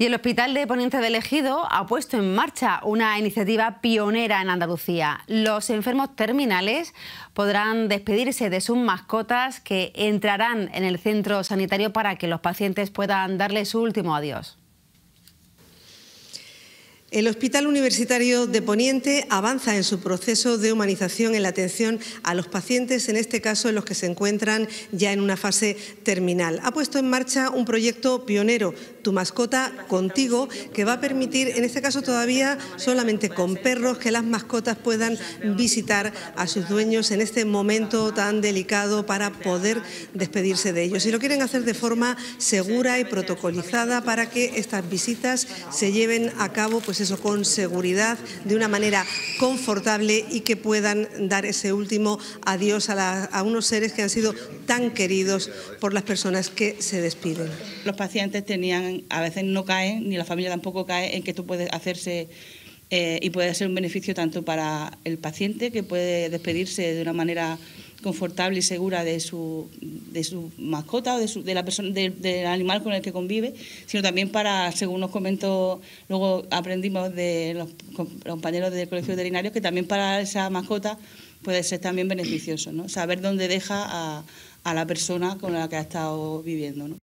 Y el Hospital de Poniente de Ejido ha puesto en marcha una iniciativa pionera en Andalucía. Los enfermos terminales podrán despedirse de sus mascotas que entrarán en el centro sanitario para que los pacientes puedan darle su último adiós. El Hospital Universitario de Poniente avanza en su proceso de humanización en la atención a los pacientes, en este caso en los que se encuentran ya en una fase terminal. Ha puesto en marcha un proyecto pionero, Tu mascota contigo, que va a permitir, en este caso todavía solamente con perros, que las mascotas puedan visitar a sus dueños en este momento tan delicado para poder despedirse de ellos. Y lo quieren hacer de forma segura y protocolizada para que estas visitas se lleven a cabo pues eso, con seguridad, de una manera confortable y que puedan dar ese último adiós a, unos seres que han sido tan queridos por las personas que se despiden. Los pacientes tenían, a veces no caen, ni la familia tampoco cae, en que esto puede hacerse eh, y puede ser un beneficio tanto para el paciente que puede despedirse de una manera confortable y segura de su, de su mascota o de, su, la persona, del animal con el que convive, sino también para, según nos comentó, luego aprendimos de los compañeros del colegio veterinario, que también para esa mascota puede ser también beneficioso, ¿no? Saber dónde deja a, a la persona con la que ha estado viviendo, ¿no?